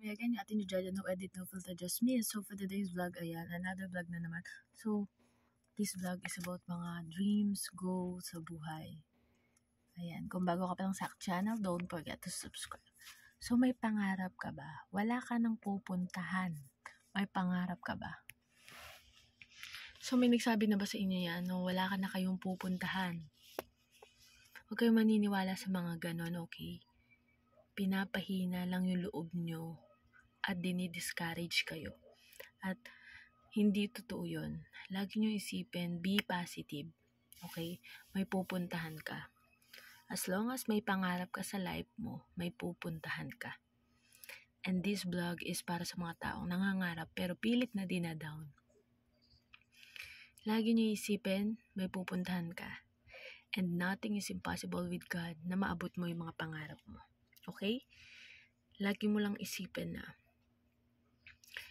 me again, yung ating Jaya, no edit, no filter, just me. So, for today's vlog, ayan, another vlog na naman. So, this vlog is about mga dreams, goals sa buhay. Ayan, kung bago ka pa lang sa channel, don't forget to subscribe. So, may pangarap ka ba? Wala ka nang pupuntahan. May pangarap ka ba? So, may nagsabi na ba sa inyo yan? No, wala ka na kayong pupuntahan. Huwag kayong maniniwala sa mga ganon, okay? Pinapahina lang yung loob nyo at dinidiscourage kayo. At hindi totoo yun. Lagi nyo isipin, be positive. Okay? May pupuntahan ka. As long as may pangarap ka sa life mo, may pupuntahan ka. And this vlog is para sa mga taong nangangarap pero pilit na dinadown. Lagi niyo isipin, may pupuntahan ka. And nothing is impossible with God na maabot mo yung mga pangarap mo. Okay? Lagi mo lang isipin na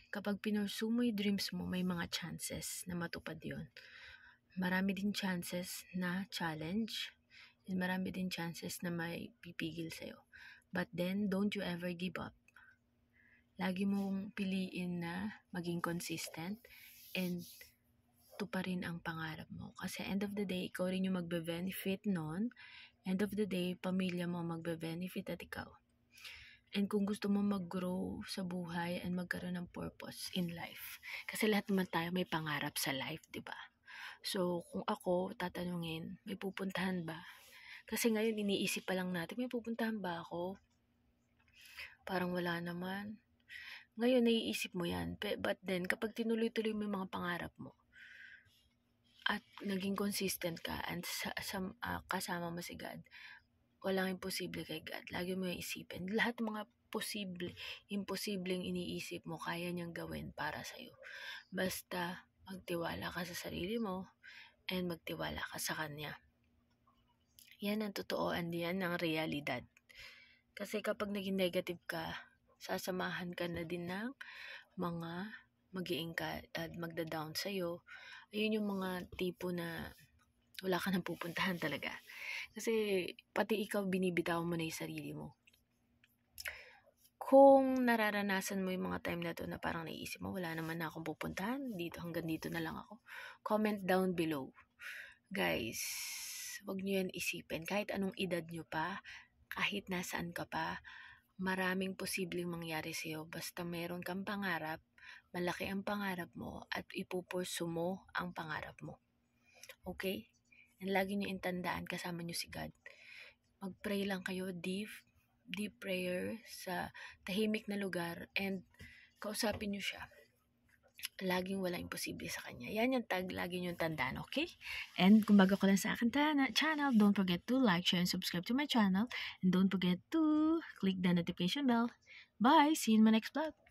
Kapag pinursu mo yung dreams mo, may mga chances na matupad yon. Marami din chances na challenge. And marami din chances na may pipigil sa'yo. But then, don't you ever give up. Lagi mong piliin na maging consistent and tuparin ang pangarap mo. Kasi end of the day, ikaw rin yung magbe-benefit noon. End of the day, pamilya mo magbe-benefit at ikaw. And kung gusto mo mag-grow sa buhay and magkaroon ng purpose in life. Kasi lahat naman tayo may pangarap sa life, di ba? So, kung ako tatanungin, may pupuntahan ba? Kasi ngayon iniisip pa lang natin, may pupuntahan ba ako? Parang wala naman. Ngayon naiisip mo yan. But then, kapag tinuloy-tuloy mo yung mga pangarap mo, at naging consistent ka and sa, sa, uh, kasama mo si God, walang imposible kay God. Lagi mo yung isipin. Lahat ng mga posible, imposibleng iniisip mo, kaya niyang gawin para sa'yo. Basta magtiwala ka sa sarili mo and magtiwala ka sa Kanya. Yan ang totoo and yan ang realidad. Kasi kapag naging negative ka, sasamahan ka na din ng mga magiing ka at magda-down sa'yo. Ayun yung mga tipo na wala ka nang pupuntahan talaga. Kasi pati ikaw binibitaw mo na yung sarili mo. Kung nararanasan mo yung mga time na to na parang naiisip mo, wala naman na akong pupuntahan, dito hanggang dito na lang ako, comment down below. Guys, wag nyo yan isipin. Kahit anong edad nyo pa, kahit nasaan ka pa, maraming posibleng mangyari sa'yo. Basta meron kang pangarap, malaki ang pangarap mo at ipupursu mo ang pangarap mo. Okay? And lagi nyo intandaan kasama niyo si God. Magpray lang kayo deep, deep prayer sa tahimik na lugar and kausapin niyo siya. Laging wala imposible sa kanya. Yan yung tag, lagi nyo tandaan, okay? And kung bago ko lang sa akin channel, don't forget to like, share, and subscribe to my channel. And don't forget to click the notification bell. Bye! See you in my next vlog!